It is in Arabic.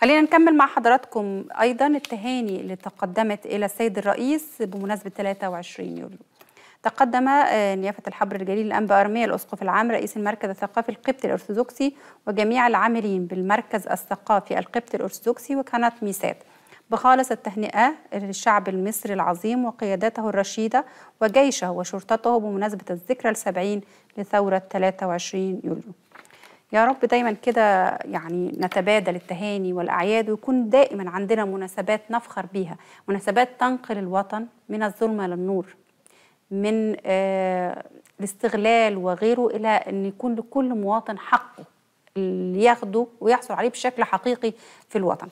خلينا نكمل مع حضراتكم أيضا التهاني اللي تقدمت إلى السيد الرئيس بمناسبة 23 يوليو تقدم آه، نيافة الحبر الجليل الأنبا أرمية الأسقف العام رئيس المركز الثقافي القبطي الأرثوذكسي وجميع العاملين بالمركز الثقافي القبطي الأرثوذكسي وكانت ميسات بخالص التهنئة للشعب المصري العظيم وقيادته الرشيدة وجيشه وشرطته بمناسبة الذكرى السبعين لثورة 23 يوليو يا رب دايما كده يعني نتبادل التهاني والأعياد ويكون دائما عندنا مناسبات نفخر بيها مناسبات تنقل الوطن من الظلمة للنور من آه الاستغلال وغيره إلى أن يكون لكل مواطن حقه اللي ياخده ويحصل عليه بشكل حقيقي في الوطن